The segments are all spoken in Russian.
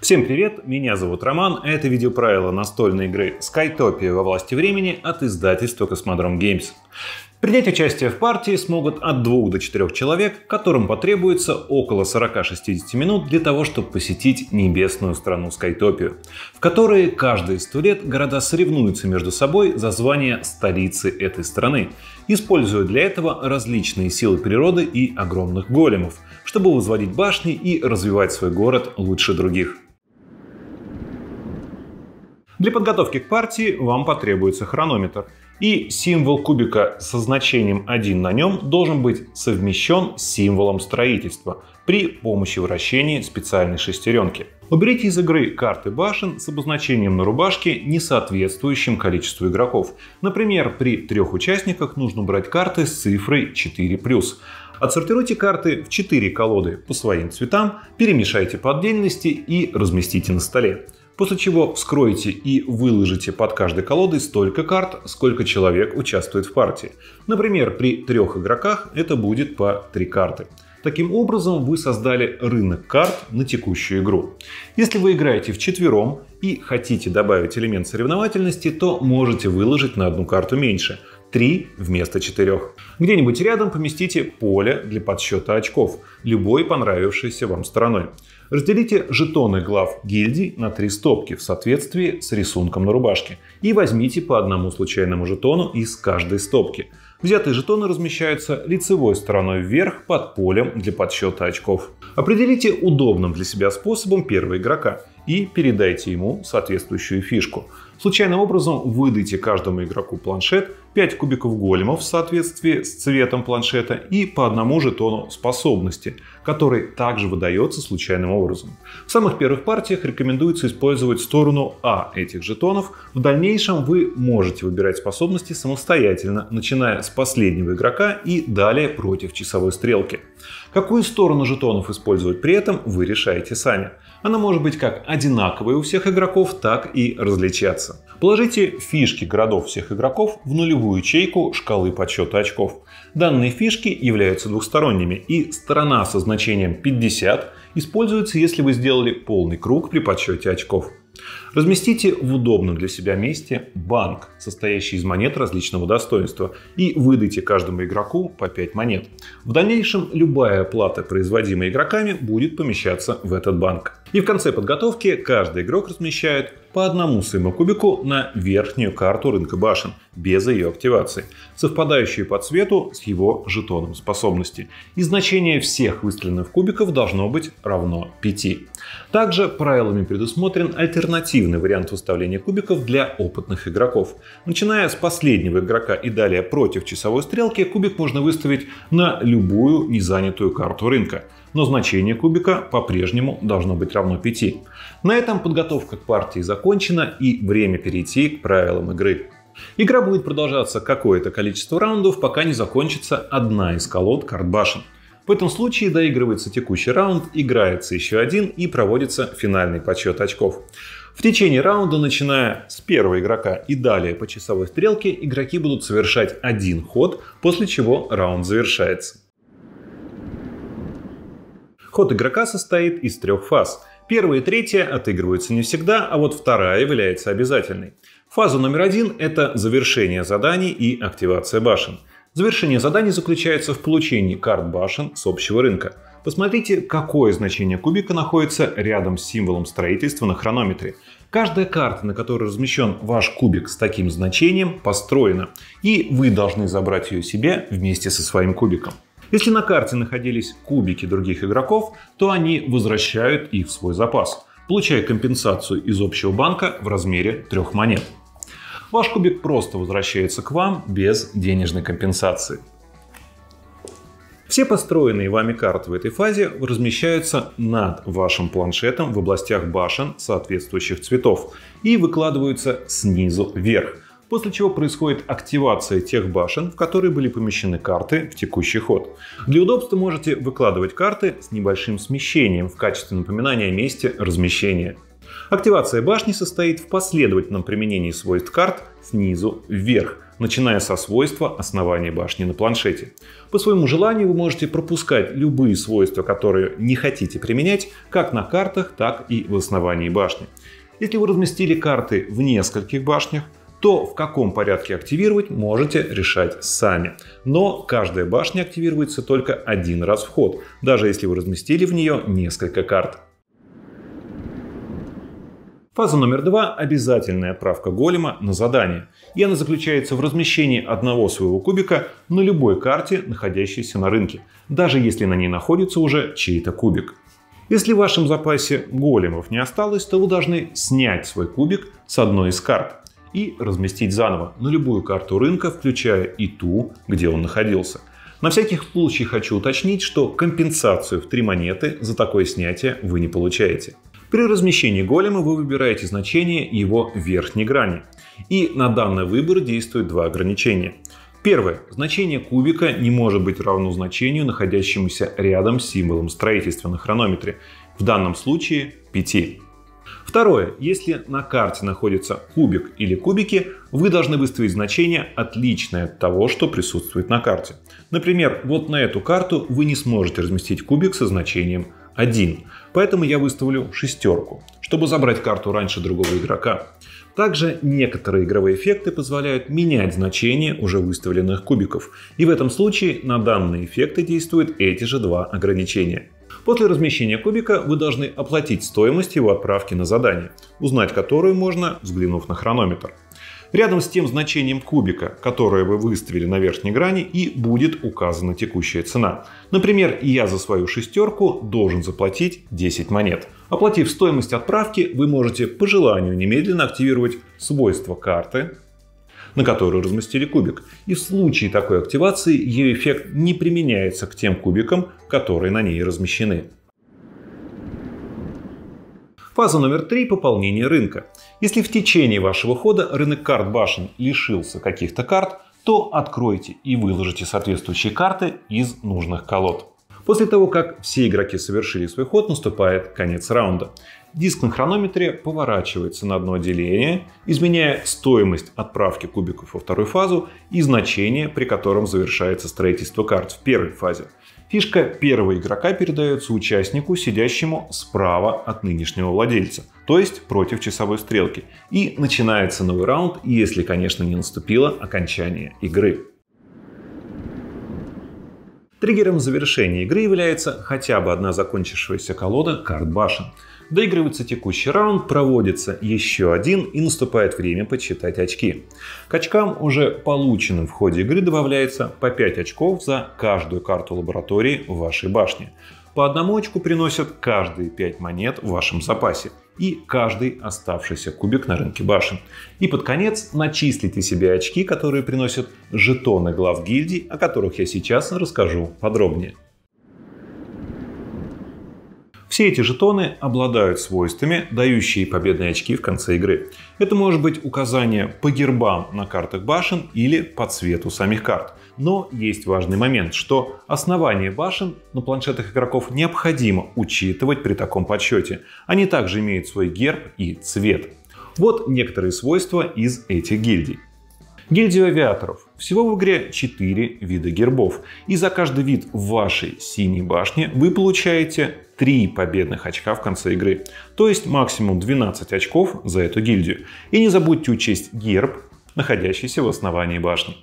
Всем привет, меня зовут Роман, а это видеоправило настольной игры Skytopia во власти времени от издательства Космодром Games. Принять участие в партии смогут от 2 до 4 человек, которым потребуется около 40-60 минут для того, чтобы посетить небесную страну Скайтопию, в которой каждые 100 лет города соревнуются между собой за звание столицы этой страны, используя для этого различные силы природы и огромных големов, чтобы возводить башни и развивать свой город лучше других. Для подготовки к партии вам потребуется хронометр. И символ кубика со значением 1 на нем должен быть совмещен с символом строительства при помощи вращения специальной шестеренки. Уберите из игры карты башен с обозначением на рубашке, не соответствующим количеству игроков. Например, при трех участниках нужно брать карты с цифрой 4+. Отсортируйте карты в 4 колоды по своим цветам, перемешайте по отдельности и разместите на столе после чего вскроете и выложите под каждой колодой столько карт, сколько человек участвует в партии. Например, при трех игроках это будет по три карты. Таким образом, вы создали рынок карт на текущую игру. Если вы играете в четвером и хотите добавить элемент соревновательности, то можете выложить на одну карту меньше, 3 вместо 4. Где-нибудь рядом поместите поле для подсчета очков, любой понравившейся вам стороной. Разделите жетоны глав гильдий на три стопки в соответствии с рисунком на рубашке и возьмите по одному случайному жетону из каждой стопки. Взятые жетоны размещаются лицевой стороной вверх под полем для подсчета очков. Определите удобным для себя способом первого игрока и передайте ему соответствующую фишку. Случайным образом выдайте каждому игроку планшет, 5 кубиков големов в соответствии с цветом планшета и по одному жетону способности, который также выдается случайным образом. В самых первых партиях рекомендуется использовать сторону А этих жетонов. В дальнейшем вы можете выбирать способности самостоятельно, начиная с последнего игрока и далее против часовой стрелки. Какую сторону жетонов использовать при этом, вы решаете сами. Она может быть как одинаковой у всех игроков, так и различаться. Положите фишки городов всех игроков в нулевую ячейку шкалы подсчета очков. Данные фишки являются двухсторонними, и сторона со значением 50 используется, если вы сделали полный круг при подсчете очков. Разместите в удобном для себя месте банк, состоящий из монет различного достоинства, и выдайте каждому игроку по 5 монет. В дальнейшем любая оплата, производимая игроками, будет помещаться в этот банк. И в конце подготовки каждый игрок размещает по одному своему кубику на верхнюю карту рынка башен, без ее активации, совпадающую по цвету с его жетоном способности. И значение всех выстреленных кубиков должно быть равно 5. Также правилами предусмотрен альтернативный вариант выставления кубиков для опытных игроков. Начиная с последнего игрока и далее против часовой стрелки, кубик можно выставить на любую незанятую карту рынка но значение кубика по-прежнему должно быть равно 5. На этом подготовка к партии закончена и время перейти к правилам игры. Игра будет продолжаться какое-то количество раундов, пока не закончится одна из колод карт башен. В этом случае доигрывается текущий раунд, играется еще один и проводится финальный подсчет очков. В течение раунда, начиная с первого игрока и далее по часовой стрелке, игроки будут совершать один ход, после чего раунд завершается. Ход игрока состоит из трех фаз. Первая и третья отыгрываются не всегда, а вот вторая является обязательной. Фаза номер один — это завершение заданий и активация башен. Завершение заданий заключается в получении карт башен с общего рынка. Посмотрите, какое значение кубика находится рядом с символом строительства на хронометре. Каждая карта, на которой размещен ваш кубик с таким значением, построена, и вы должны забрать ее себе вместе со своим кубиком. Если на карте находились кубики других игроков, то они возвращают их в свой запас, получая компенсацию из общего банка в размере трех монет. Ваш кубик просто возвращается к вам без денежной компенсации. Все построенные вами карты в этой фазе размещаются над вашим планшетом в областях башен соответствующих цветов и выкладываются снизу вверх – после чего происходит активация тех башен, в которые были помещены карты в текущий ход. Для удобства можете выкладывать карты с небольшим смещением в качестве напоминания о месте размещения. Активация башни состоит в последовательном применении свойств карт снизу вверх, начиная со свойства основания башни на планшете. По своему желанию вы можете пропускать любые свойства, которые не хотите применять, как на картах, так и в основании башни. Если вы разместили карты в нескольких башнях, то, в каком порядке активировать, можете решать сами. Но каждая башня активируется только один раз в ход, даже если вы разместили в нее несколько карт. Фаза номер два – обязательная отправка голема на задание. И она заключается в размещении одного своего кубика на любой карте, находящейся на рынке, даже если на ней находится уже чей-то кубик. Если в вашем запасе големов не осталось, то вы должны снять свой кубик с одной из карт и разместить заново на любую карту рынка, включая и ту, где он находился. На всяких случай хочу уточнить, что компенсацию в три монеты за такое снятие вы не получаете. При размещении голема вы выбираете значение его верхней грани. И на данный выбор действуют два ограничения. Первое. Значение кубика не может быть равно значению, находящемуся рядом с символом строительства на хронометре. В данном случае 5. Второе. Если на карте находится кубик или кубики, вы должны выставить значение, отличное от того, что присутствует на карте. Например, вот на эту карту вы не сможете разместить кубик со значением 1. Поэтому я выставлю шестерку, чтобы забрать карту раньше другого игрока. Также некоторые игровые эффекты позволяют менять значение уже выставленных кубиков. И в этом случае на данные эффекты действуют эти же два ограничения. После размещения кубика вы должны оплатить стоимость его отправки на задание, узнать которую можно, взглянув на хронометр. Рядом с тем значением кубика, которое вы выставили на верхней грани, и будет указана текущая цена. Например, я за свою шестерку должен заплатить 10 монет. Оплатив стоимость отправки, вы можете по желанию немедленно активировать свойства карты, на которую разместили кубик. И в случае такой активации ее эффект не применяется к тем кубикам, которые на ней размещены. Фаза номер три – пополнение рынка. Если в течение вашего хода рынок карт башен лишился каких-то карт, то откройте и выложите соответствующие карты из нужных колод. После того, как все игроки совершили свой ход, наступает конец раунда диск на хронометре поворачивается на одно деление, изменяя стоимость отправки кубиков во вторую фазу и значение, при котором завершается строительство карт в первой фазе. Фишка первого игрока передается участнику, сидящему справа от нынешнего владельца, то есть против часовой стрелки. И начинается новый раунд, если, конечно, не наступило окончание игры. Триггером завершения игры является хотя бы одна закончившаяся колода карт башен. Доигрывается текущий раунд, проводится еще один и наступает время подсчитать очки. К очкам, уже полученным в ходе игры, добавляется по 5 очков за каждую карту лаборатории в вашей башне. По одному очку приносят каждые 5 монет в вашем запасе и каждый оставшийся кубик на рынке башен. И под конец начислите себе очки, которые приносят жетоны глав гильдии, о которых я сейчас расскажу подробнее. Все эти жетоны обладают свойствами, дающие победные очки в конце игры. Это может быть указание по гербам на картах башен или по цвету самих карт. Но есть важный момент, что основание башен на планшетах игроков необходимо учитывать при таком подсчете. Они также имеют свой герб и цвет. Вот некоторые свойства из этих гильдий. Гильдия авиаторов. Всего в игре 4 вида гербов, и за каждый вид вашей синей башни вы получаете 3 победных очка в конце игры, то есть максимум 12 очков за эту гильдию. И не забудьте учесть герб, находящийся в основании башни.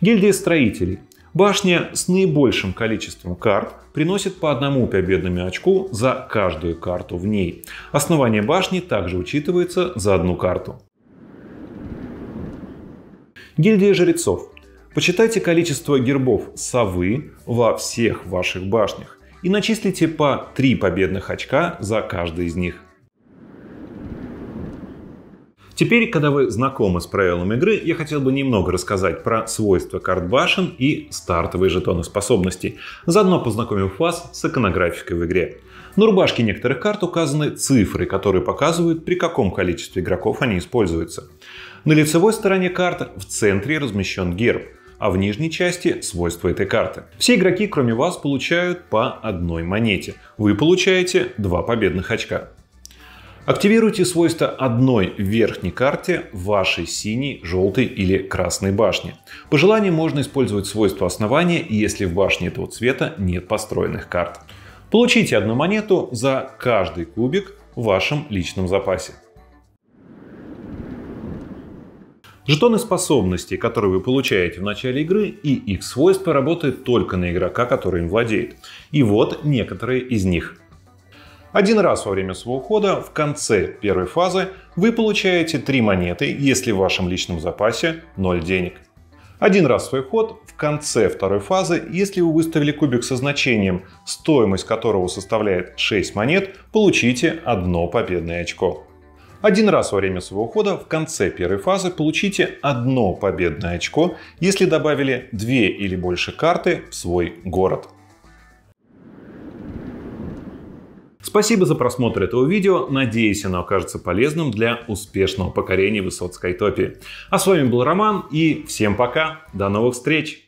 Гильдия строителей. Башня с наибольшим количеством карт приносит по одному победному очку за каждую карту в ней. Основание башни также учитывается за одну карту. Гильдия жрецов. Почитайте количество гербов совы во всех ваших башнях и начислите по 3 победных очка за каждый из них. Теперь, когда вы знакомы с правилами игры, я хотел бы немного рассказать про свойства карт башен и стартовые жетоны способностей, заодно познакомив вас с иконографикой в игре. На рубашке некоторых карт указаны цифры, которые показывают, при каком количестве игроков они используются. На лицевой стороне карты в центре размещен герб, а в нижней части свойства этой карты. Все игроки, кроме вас, получают по одной монете. Вы получаете два победных очка. Активируйте свойства одной верхней карте вашей синей, желтой или красной башни. По желанию можно использовать свойства основания, если в башне этого цвета нет построенных карт. Получите одну монету за каждый кубик в вашем личном запасе. Жетоны способностей, которые вы получаете в начале игры, и их свойства работают только на игрока, который им владеет. И вот некоторые из них. Один раз во время своего хода в конце первой фазы вы получаете три монеты, если в вашем личном запасе 0 денег. Один раз свой ход в конце второй фазы, если вы выставили кубик со значением, стоимость которого составляет 6 монет, получите одно победное очко. Один раз во время своего хода в конце первой фазы получите одно победное очко, если добавили две или больше карты в свой город. Спасибо за просмотр этого видео. Надеюсь, оно окажется полезным для успешного покорения высот Скайтопии. А с вами был Роман и всем пока. До новых встреч!